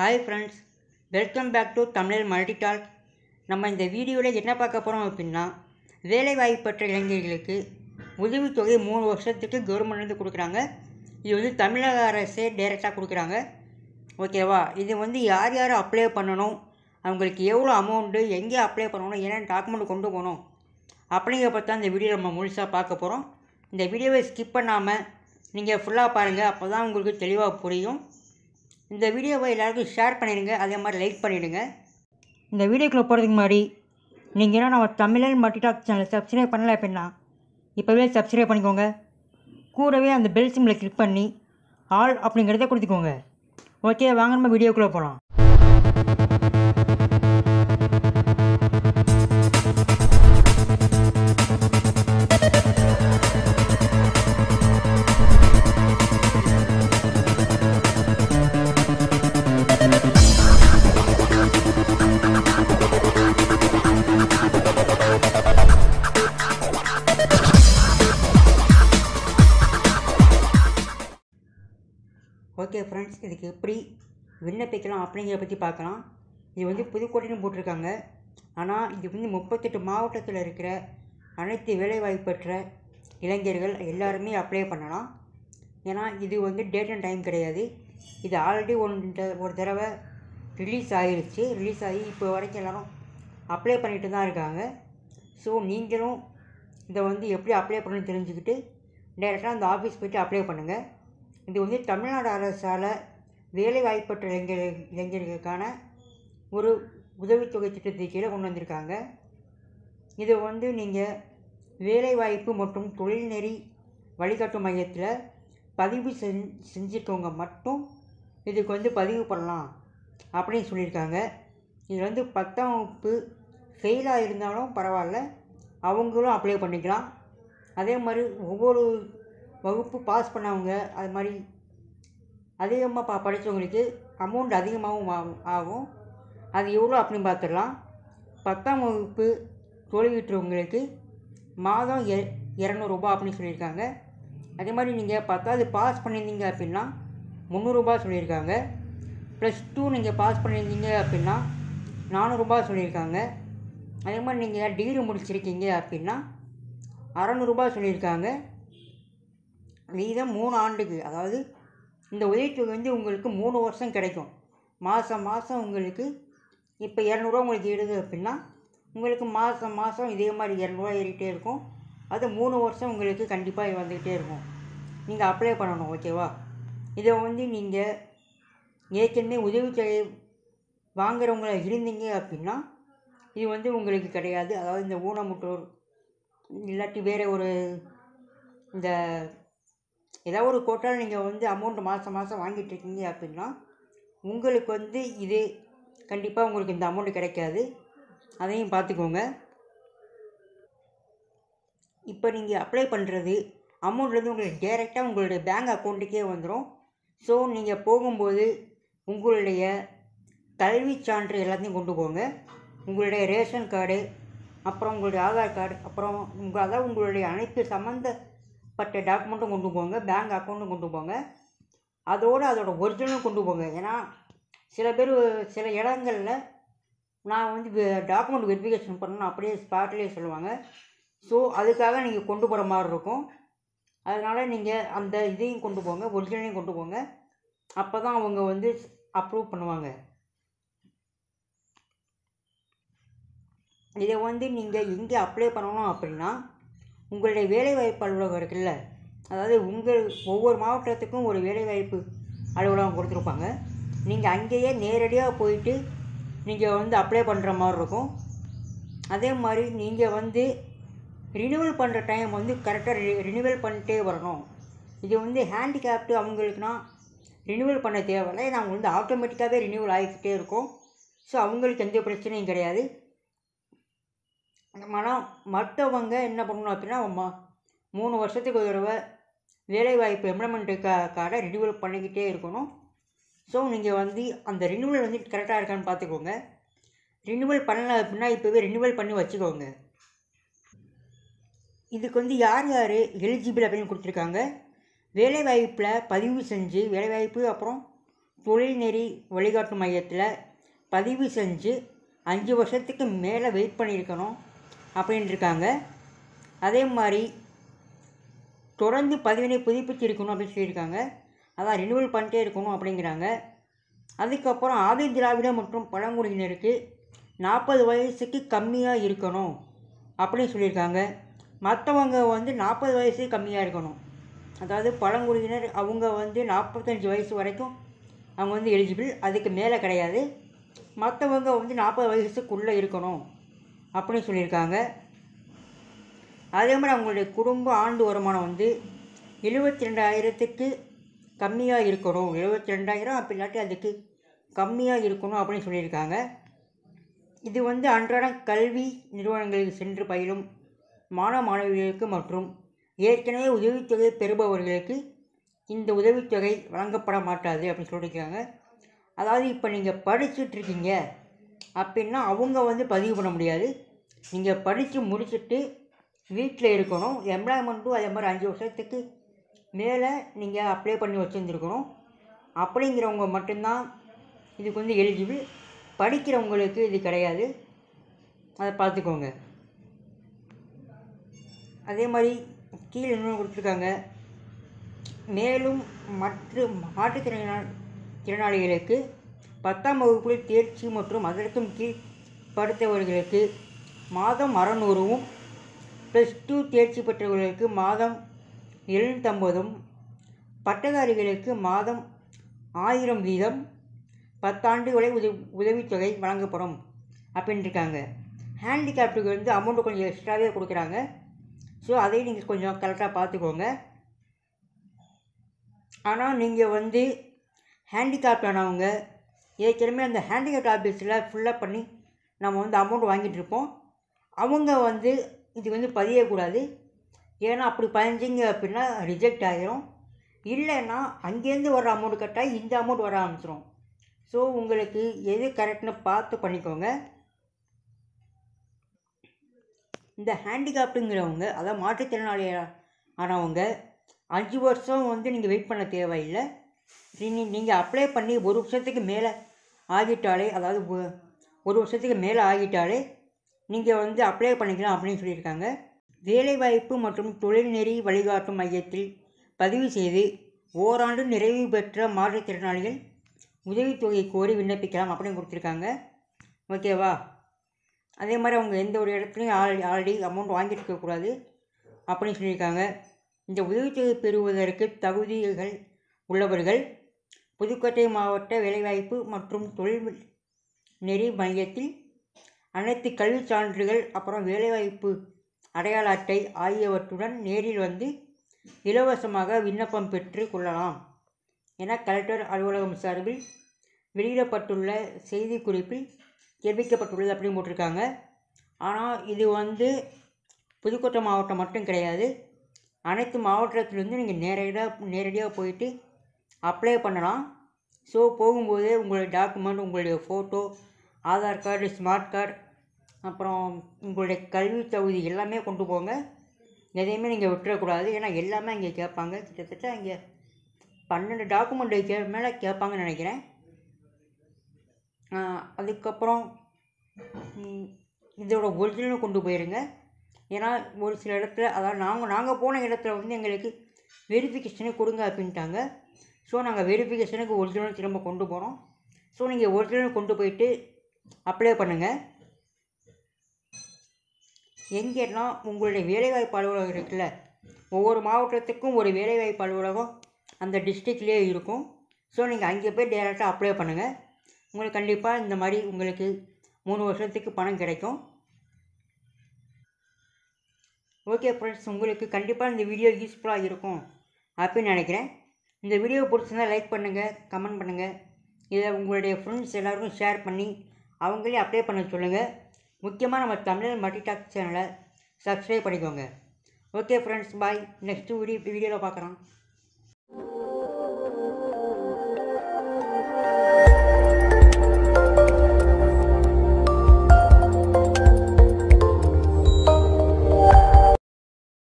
hi friends welcome back to Tamizhar multi நம்ம இந்த வீடியோவில் என்ன பார்க்க போகிறோம் அப்படின்னா வேலைவாய்ப்பற்ற இளைஞர்களுக்கு உதவித்தொகை மூணு வருஷத்துக்கு கவர்மெண்ட்லேருந்து கொடுக்குறாங்க இது வந்து தமிழக அரசே டைரெக்டாக கொடுக்குறாங்க ஓகேவா இது வந்து யார் யார் அப்ளை பண்ணணும் அவங்களுக்கு எவ்வளோ அமௌண்ட்டு எங்கே அப்ளை பண்ணணும் என்னென்ன டாக்குமெண்ட் கொண்டு போகணும் அப்படிங்கிற பார்த்தா இந்த வீடியோ நம்ம முழுசாக பார்க்க போகிறோம் இந்த வீடியோவை ஸ்கிப் பண்ணாமல் நீங்கள் ஃபுல்லாக பாருங்கள் அப்போ தான் உங்களுக்கு தெளிவாக புரியும் இந்த வீடியோவை எல்லாருக்கும் ஷேர் பண்ணிடுங்க அதே மாதிரி லைக் பண்ணிவிடுங்க இந்த வீடியோக்குள்ளே போகிறதுக்கு முன்னாடி நீங்கள் என்ன நம்ம தமிழன் மட்டிடாக் சேனலை சப்ஸ்கிரைப் பண்ணலை அப்படின்னா இப்போவே சப்ஸ்கிரைப் பண்ணிக்கோங்க கூடவே அந்த பெல் சிம்மில் கிளிக் பண்ணி ஆல் அப்படிங்கிறத கொடுத்துக்கோங்க ஓகே வாங்க நம்ம வீடியோக்குள்ளே போகலாம் ஃப்ரெண்ட்ஸ் இதுக்கு எப்படி விண்ணப்பிக்கலாம் அப்படிங்கிறத பற்றி பார்க்கலாம் இது வந்து புதுக்கோட்டைன்னு போட்டிருக்காங்க ஆனால் இது வந்து முப்பத்தெட்டு மாவட்டத்தில் இருக்கிற அனைத்து வேலைவாய்ப்பற்ற இளைஞர்கள் எல்லாருமே அப்ளை பண்ணலாம் ஏன்னா இது வந்து டேட் அண்ட் டைம் கிடையாது இது ஆல்ரெடி ஒன் ஒரு தடவை ரிலீஸ் ஆகிருச்சு ரிலீஸ் ஆகி இப்போ வரைக்கும் எல்லோரும் அப்ளை பண்ணிட்டு தான் இருக்காங்க ஸோ நீங்களும் இதை வந்து எப்படி அப்ளை பண்ணணும்னு தெரிஞ்சுக்கிட்டு டேரெக்டாக அந்த ஆஃபீஸ் போய்ட்டு அப்ளை பண்ணுங்கள் இது வந்து தமிழ்நாடு அரசால் வேலைவாய்ப்பற்ற இளைஞர் இளைஞர்களுக்கான ஒரு உதவித்தொகை திட்டத்தின் கீழே கொண்டு வந்திருக்காங்க இது வந்து நீங்கள் வேலைவாய்ப்பு மற்றும் தொழில்நெறி வழிகாட்டு மையத்தில் பதிவு செஞ் செஞ்சுருக்கவங்க மட்டும் இதுக்கு வந்து பதிவு பண்ணலாம் அப்படின்னு சொல்லியிருக்காங்க இதில் வந்து பத்தாம் வகுப்பு ஃபெயிலாக இருந்தாலும் பரவாயில்ல அவங்களும் அப்ளை பண்ணிக்கலாம் அதே மாதிரி ஒவ்வொரு வகுப்பு பாஸ் பண்ணவங்க அது மாதிரி அதிகமாக ப படித்தவங்களுக்கு அமௌண்ட் அதிகமாகவும் ஆகும் ஆகும் அது எவ்வளோ அப்படின்னு பார்த்துடலாம் பத்தாம் வகுப்பு தோல்வியுற்றவங்களுக்கு மாதம் எ இரநூறுபா அப்படின்னு சொல்லியிருக்காங்க அதே மாதிரி நீங்கள் பத்தாவது பாஸ் பண்ணியிருந்தீங்க அப்படின்னா முந்நூறுபா சொல்லியிருக்காங்க ப்ளஸ் டூ நீங்கள் பாஸ் பண்ணியிருந்தீங்க அப்படின்னா நானூறுரூபா சொல்லியிருக்காங்க அதே மாதிரி நீங்கள் டிகிரி முடிச்சிருக்கீங்க அப்படின்னா அறநூறுபா சொல்லியிருக்காங்க வீதம் மூணு ஆண்டுக்கு அதாவது இந்த உதவித்தொகை வந்து உங்களுக்கு மூணு வருஷம் கிடைக்கும் மாதம் மாதம் உங்களுக்கு இப்போ இரநூறுவா உங்களுக்கு இடுது அப்படின்னா உங்களுக்கு மாதம் மாதம் இதே மாதிரி இரநூறுவா ஏறிக்கிட்டே இருக்கும் அது மூணு வருஷம் உங்களுக்கு கண்டிப்பாக வந்துக்கிட்டே இருக்கும் நீங்கள் அப்ளை பண்ணணும் ஓகேவா இதை வந்து நீங்கள் ஏற்கனவே உதவித்தொகை வாங்குறவங்கள இருந்தீங்க அப்படின்னா இது வந்து உங்களுக்கு கிடையாது அதாவது இந்த ஊனமுற்றோர் இல்லாட்டி வேறு ஒரு இந்த ஏதாவது ஒரு கோட்டால் நீங்கள் வந்து அமௌண்ட் மாதம் மாதம் வாங்கிட்டுருக்கீங்க அப்படின்னா உங்களுக்கு வந்து இது கண்டிப்பாக உங்களுக்கு இந்த அமௌண்ட் கிடைக்காது அதையும் பார்த்துக்கோங்க இப்போ நீங்கள் அப்ளை பண்ணுறது அமௌண்ட்லேருந்து உங்களுக்கு டேரெக்டாக உங்களுடைய பேங்க் அக்கௌண்ட்டுக்கே வந்துடும் ஸோ நீங்கள் போகும்போது உங்களுடைய கல்வி சான்று எல்லாத்தையும் கொண்டு போங்க உங்களுடைய ரேஷன் கார்டு அப்புறம் உங்களுடைய ஆதார் கார்டு அப்புறம் உங்கள் அதாவது உங்களுடைய அனைத்து சம்மந்த பட்ட டாக்குமெண்ட்டும் கொண்டு போங்க பேங்க் அக்கௌண்ட்டும் கொண்டு போங்க அதோடு அதோட ஒரிஜினலும் கொண்டு போங்க ஏன்னா சில பேர் சில இடங்களில் நான் வந்து டாக்குமெண்ட் வெரிஃபிகேஷன் பண்ணணும் அப்படியே ஸ்பாட்லேயே சொல்லுவாங்க ஸோ அதுக்காக நீங்கள் கொண்டு போகிற மாதிரி இருக்கும் அதனால் நீங்கள் அந்த இதையும் கொண்டு போங்க ஒரிஜினலையும் கொண்டு போங்க அப்போ தான் அவங்க வந்து அப்ரூவ் பண்ணுவாங்க இதை வந்து நீங்கள் எங்கே அப்ளை பண்ணணும் அப்படின்னா உங்களுடைய வேலைவாய்ப்பு அலுவலகம் இருக்குல்ல அதாவது உங்கள் ஒவ்வொரு மாவட்டத்துக்கும் ஒரு வேலைவாய்ப்பு அலுவலகம் கொடுத்துருப்பாங்க நீங்கள் அங்கேயே நேரடியாக போயிட்டு நீங்கள் வந்து அப்ளை பண்ணுற மாதிரி இருக்கும் அதே மாதிரி நீங்கள் வந்து ரினியூவல் பண்ணுற டைம் வந்து கரெக்டாக ரி ரினியூவல் பண்ணிட்டே வரணும் இது வந்து ஹேண்டிகேப்டு அவங்களுக்குனால் ரினியூவல் பண்ண தேவையில்லை இது அவங்க வந்து ஆட்டோமேட்டிக்காகவே ரினியூவல் ஆகிக்கிட்டே இருக்கும் ஸோ அவங்களுக்கு எந்த பிரச்சனையும் கிடையாது ஆனால் மற்றவங்க என்ன பண்ணணும் அப்படின்னா மூணு வருஷத்துக்கு ஒரு தடவை வேலைவாய்ப்பு எம்ப்ளாய்மெண்ட்டுக்காக ரினியூவல் பண்ணிக்கிட்டே இருக்கணும் ஸோ நீங்கள் வந்து அந்த ரினியூவல் வந்து கரெக்டாக இருக்கான்னு பார்த்துக்கோங்க ரினியூவல் பண்ணலை அப்படின்னா இப்போவே ரினியூவல் பண்ணி வச்சுக்கோங்க இதுக்கு வந்து யார் யார் எலிஜிபிள் அப்படின்னு கொடுத்துருக்காங்க வேலைவாய்ப்பில் பதிவு செஞ்சு வேலைவாய்ப்பு அப்புறம் தொழில்நெறி வழிகாட்டு மையத்தில் பதிவு செஞ்சு அஞ்சு வருஷத்துக்கு மேலே வெயிட் பண்ணியிருக்கணும் அப்படின்ட்டுருக்காங்க அதே மாதிரி தொடர்ந்து பதிவினை புதுப்பிச்சிருக்கணும் அப்படின்னு சொல்லியிருக்காங்க அதான் ரினிவல் பண்ணிட்டே இருக்கணும் அப்படிங்கிறாங்க அதுக்கப்புறம் ஆதி திராவிட மற்றும் பழங்குடியினருக்கு நாற்பது வயசுக்கு கம்மியாக இருக்கணும் அப்படின்னு சொல்லியிருக்காங்க மற்றவங்க வந்து நாற்பது வயசு கம்மியாக இருக்கணும் அதாவது பழங்குடியினர் அவங்க வந்து நாற்பத்தஞ்சு வயசு வரைக்கும் அவங்க வந்து எலிஜிபிள் அதுக்கு மேலே கிடையாது மற்றவங்க வந்து நாற்பது வயசுக்குள்ளே இருக்கணும் அப்படின்னு சொல்லியிருக்காங்க அதே மாதிரி அவங்களுடைய குடும்ப ஆண்டு வருமானம் வந்து எழுபத்தி ரெண்டாயிரத்துக்கு கம்மியாக இருக்கணும் எழுபத்தி ரெண்டாயிரம் அப்படி இல்லாட்டி அதுக்கு கம்மியாக இருக்கணும் அப்படின்னு சொல்லியிருக்காங்க இது வந்து அன்றாடம் கல்வி நிறுவனங்களுக்கு சென்று பயிலும் மாணவ மாணவிகளுக்கு மற்றும் ஏற்கனவே உதவித்தொகை பெறுபவர்களுக்கு இந்த உதவித்தொகை வழங்கப்பட மாட்டாது அப்படின்னு சொல்லியிருக்காங்க அதாவது இப்போ நீங்கள் படிச்சுட்ருக்கீங்க அப்படின்னா அவங்க வந்து பதிவு பண்ண முடியாது நீங்கள் படித்து முடிச்சுட்டு வீட்டில் இருக்கணும் எம்ப்ளாய்மெண்ட்டும் அதே மாதிரி அஞ்சு வருஷத்துக்கு மேலே நீங்கள் அப்ளை பண்ணி வச்சுருந்துருக்கணும் அப்படிங்கிறவங்க மட்டும்தான் இதுக்கு வந்து எலிஜிபிள் படிக்கிறவங்களுக்கு இது கிடையாது அதை பார்த்துக்கோங்க அதே மாதிரி கீழே இன்னொன்று கொடுத்துருக்காங்க மேலும் மற்ற மாற்றுத்திறனா திறனாளிகளுக்கு பத்தாம் வகுப்பில் தேர்ச்சி மற்றும் அதற்கும் கீழ் படுத்தவர்களுக்கு மாதம் அறநூறுவும் ப்ளஸ் டூ தேர்ச்சி பெற்றவர்களுக்கு மாதம் எழுநூற்றம்பதும் பட்டதாரிகளுக்கு மாதம் ஆயிரம் வீதம் பத்தாண்டு வரை உதவி உதவித்தொகை வழங்கப்படும் அப்படின்னு இருக்காங்க ஹேண்டிகிராஃப்டுக்கு வந்து அமௌண்ட்டு கொஞ்சம் எக்ஸ்ட்ராவே கொடுக்குறாங்க ஸோ அதையும் நீங்கள் கொஞ்சம் கரெக்டாக பார்த்துக்கோங்க ஆனால் நீங்கள் வந்து ஹேண்டிகிராஃப்டானவங்க ஏற்கனவே அந்த ஹேண்டிகேப் ஆஃபீஸில் ஃபுல்லாக பண்ணி நம்ம வந்து அமௌண்ட் வாங்கிட்டு இருப்போம் அவங்க வந்து இது வந்து பதியக்கூடாது ஏன்னா அப்படி பதிஞ்சிங்க அப்படின்னா ரிஜெக்ட் ஆகிரும் இல்லைன்னா அங்கேருந்து வர அமௌண்ட் கட்டாக இந்த அமௌண்ட் வர ஆரம்பிச்சிடும் ஸோ உங்களுக்கு எது கரெக்ட்னு பார்த்து பண்ணிக்கோங்க இந்த ஹேண்டிகாப்டுங்கிறவங்க அதாவது மாற்றுத்திறனாளி ஆனவங்க அஞ்சு வருஷம் வந்து நீங்கள் வெயிட் பண்ண தேவையில்லை நீங்கள் நீங்கள் அப்ளை பண்ணி ஒரு வருஷத்துக்கு மேலே ஆகிட்டாலே அதாவது ஒரு வருஷத்துக்கு மேலே ஆகிட்டாலே நீங்கள் வந்து அப்ளை பண்ணிக்கலாம் அப்படின்னு சொல்லியிருக்காங்க வேலைவாய்ப்பு மற்றும் தொழில்நெறி வழிகாட்டும் மையத்தில் பதிவு செய்து ஓராண்டு நிறைவு பெற்ற மாற்றுத்திறனாளிகள் உதவித்தொகை கோரி விண்ணப்பிக்கலாம் அப்படின்னு கொடுத்துருக்காங்க ஓகேவா அதே மாதிரி அவங்க எந்த ஒரு இடத்துலையும் ஆல்ரெடி ஆல்ரெடி அமௌண்ட் வாங்கிட்டு இருக்கக்கூடாது அப்படின்னு சொல்லியிருக்காங்க இந்த உதவித்தொகை பெறுவதற்கு தகுதிகள் உள்ளவர்கள் புதுக்கோட்டை மாவட்ட வேலைவாய்ப்பு மற்றும் தொழில் நெறி மையத்தில் அனைத்து கல்வி சான்றுகள் அப்புறம் வேலைவாய்ப்பு அடையாள அட்டை ஆகியவற்றுடன் நேரில் வந்து இலவசமாக விண்ணப்பம் பெற்று கொள்ளலாம் என கலெக்டர் அலுவலகம் சார்பில் வெளியிடப்பட்டுள்ள செய்திக்குறிப்பில் தெரிவிக்கப்பட்டுள்ளது அப்படின்னு போட்டிருக்காங்க ஆனால் இது வந்து புதுக்கோட்டை மாவட்டம் மட்டும் கிடையாது அனைத்து மாவட்டத்திலேருந்து நீங்கள் நேரடியாக நேரடியாக போயிட்டு அப்ளை பண்ணலாம் ஸோ போகும்போதே உங்களுடைய டாக்குமெண்ட் உங்களுடைய photo Aadhaar card smart card அப்புறம் உங்களுடைய கல்வி தகுதி எல்லாமே கொண்டு போங்க எதையுமே நீங்கள் விட்டுறக்கூடாது ஏன்னா எல்லாமே இங்கே கேட்பாங்க கிட்டத்தட்ட இங்கே பன்னெண்டு டாக்குமெண்ட்டு கே மேலே கேட்பாங்கன்னு நினைக்கிறேன் அதுக்கப்புறம் இதோட ஒரிஜினலும் கொண்டு போயிருங்க ஏன்னா ஒரு சில இடத்துல அதாவது நாங்கள் நாங்கள் போன இடத்துல வந்து எங்களுக்கு வெரிஃபிகேஷனே கொடுங்க அப்படின்ட்டாங்க ஸோ நாங்கள் வெரிஃபிகேஷனுக்கு ஒரிஜினல் திரும்ப கொண்டு போகிறோம் ஸோ நீங்கள் ஒரிஜினல் கொண்டு போயிட்டு அப்ளை பண்ணுங்கள் எங்கேனா உங்களுடைய வேலைவாய்ப்பு அலுவலகம் இருக்குல்ல ஒவ்வொரு மாவட்டத்துக்கும் ஒரு வேலைவாய்ப்பு அலுவலகம் அந்த டிஸ்ட்ரிக்ட்லேயே இருக்கும் ஸோ நீங்கள் அங்கே போய் டேரெக்டாக அப்ளை பண்ணுங்கள் உங்களுக்கு கண்டிப்பாக இந்த மாதிரி உங்களுக்கு மூணு வருஷத்துக்கு பணம் கிடைக்கும் ஓகே ஃப்ரெண்ட்ஸ் உங்களுக்கு கண்டிப்பாக இந்த வீடியோ யூஸ்ஃபுல்லாக இருக்கும் அப்படின்னு நினைக்கிறேன் இந்த வீடியோ பிடிச்சிருந்தால் லைக் பண்ணுங்கள் கமெண்ட் பண்ணுங்கள் இதை உங்களுடைய ஃப்ரெண்ட்ஸ் எல்லாருக்கும் ஷேர் பண்ணி அவங்களே அப்ளை பண்ண சொல்லுங்கள் முக்கியமாக நம்ம தமிழர் மல்டிடாக் சேனலை சப்ஸ்கிரைப் பண்ணிக்கோங்க okay friends bye next video வீடியோவில் பார்க்குறோம்